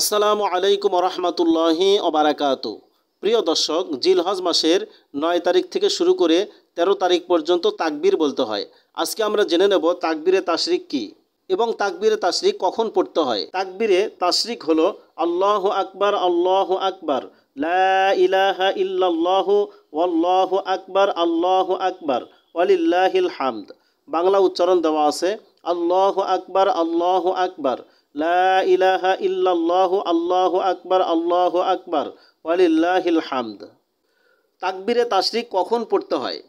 আসসালামু আলাইকুম রহমতুল্লাহি ওবারাকাত প্রিয় দর্শক জিলহজ মাসের নয় তারিখ থেকে শুরু করে ১৩ তারিখ পর্যন্ত তাকবির বলতে হয় আজকে আমরা জেনে নেব তাকবিরে তাশরিক কি এবং তাকবিরে তাশরিক কখন পড়তে হয় তাকবিরে তাশরিক হলো আল্লাহ আকবর আল্লাহ আকবর লা ইলাহা ইল্লাল্লাহু আকবার আল্লাহ আকবর অলিল্লাহ হামদ বাংলা উচ্চারণ দেওয়া আছে আল্লাহ আকবর আল্লাহ আকবর লা ইলাহা আল্লাহ আল্লাহ আকবার তাকবিরে তাসরিক কখন পড়তে হয়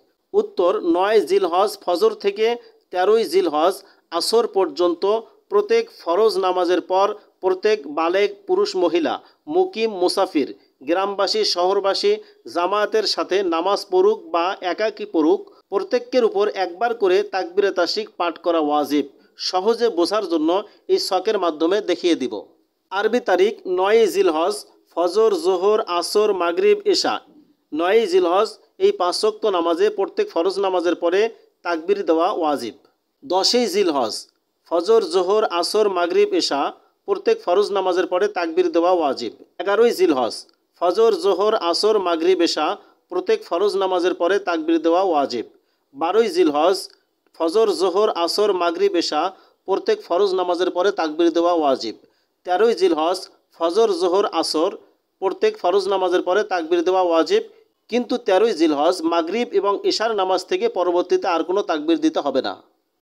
উত্তর নয় জিলহজ ফজর থেকে তেরোই জিলহজ আসর পর্যন্ত প্রত্যেক ফরজ নামাজের পর প্রত্যেক বালেক পুরুষ মহিলা মুকিম মুসাফির গ্রামবাসী শহরবাসী জামায়াতের সাথে নামাজ পড়ুক বা একাকী পড়ুক প্রত্যেকের উপর একবার করে তাকবিরে তাসিক পাঠ করা ওয়াজিব সহজে বোঝার জন্য এই শখের মাধ্যমে দেখিয়ে দিব আরবি তারিখ নয় জিলহজ ফজর জোহর আসর মাগরিব এশা নয় জিলহজ এই পাঁচক্ত নামাজে প্রত্যেক ফরজ নামাজের পরে তাকবির দেওয়া ওয়াজিব দশই জিলহজ ফজর জোহর আসর মাগরিব এশা প্রত্যেক ফরজ নামাজের পরে তাকবির দেওয়া ওয়াজিব এগারোই জিলহজ ফজর জোহর আসর মাগরিব এশা প্রত্যেক ফরজ নামাজের পরে তাকবির দেওয়া ওয়াজিব বারোই জিলহজ ফজর জোহর আসর মাগরিব এশা প্রত্যেক ফরজ নামাজের পরে তাকবির দেওয়া ওয়াজিব তেরোই জিলহজ ফজর জোহর আসর প্রত্যেক ফরজ নামাজের পরে তাকবির দেওয়া ওয়াজিব কিন্তু তেরোই জিলহজ মাগরিব এবং ইশার নামাজ থেকে পরবর্তীতে আর কোনো তাকবির দিতে হবে না